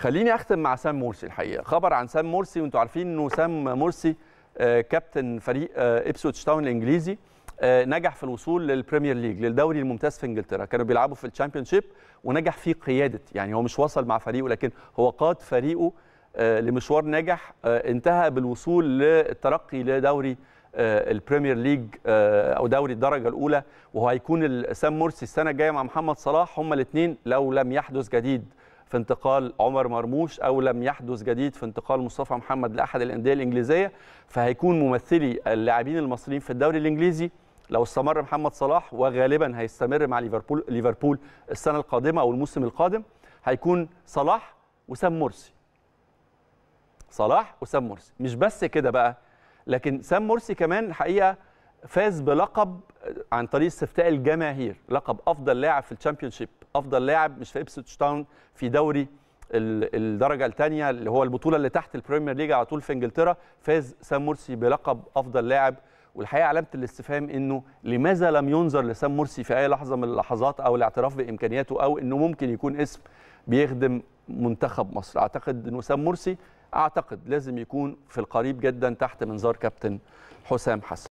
خليني اختم مع سام مرسي الحقيقه خبر عن سام مرسي وانتم عارفين انه سام مرسي آه، كابتن فريق آه، ابسوتش تاون الانجليزي آه، نجح في الوصول للبريمير ليج للدوري الممتاز في انجلترا كانوا بيلعبوا في الشامبيونشيب ونجح في قياده يعني هو مش وصل مع فريقه لكن هو قاد فريقه لمشوار ناجح انتهى بالوصول للترقي لدوري البريمير ليج او دوري الدرجه الاولى وهو هيكون سام مرسي السنه الجايه مع محمد صلاح هما الاثنين لو لم يحدث جديد في انتقال عمر مرموش او لم يحدث جديد في انتقال مصطفى محمد لاحد الانديه الانجليزيه فهيكون ممثلي اللاعبين المصريين في الدوري الانجليزي لو استمر محمد صلاح وغالبا هيستمر مع ليفربول ليفربول السنه القادمه او الموسم القادم هيكون صلاح وسام مرسي صلاح وسام مرسي مش بس كده بقى لكن سام مرسي كمان الحقيقه فاز بلقب عن طريق استفتاء الجماهير لقب افضل لاعب في الشامبيونشيب افضل لاعب مش في ابسوتش تاون في دوري الدرجه الثانيه اللي هو البطوله اللي تحت البريمير ليج على طول في انجلترا فاز سام مرسي بلقب افضل لاعب والحقيقه علامه الاستفهام انه لماذا لم ينظر لسام مرسي في اي لحظه من اللحظات او الاعتراف بامكانياته او انه ممكن يكون اسم بيخدم منتخب مصر اعتقد انه سام مرسي اعتقد لازم يكون في القريب جدا تحت منظار كابتن حسام حسن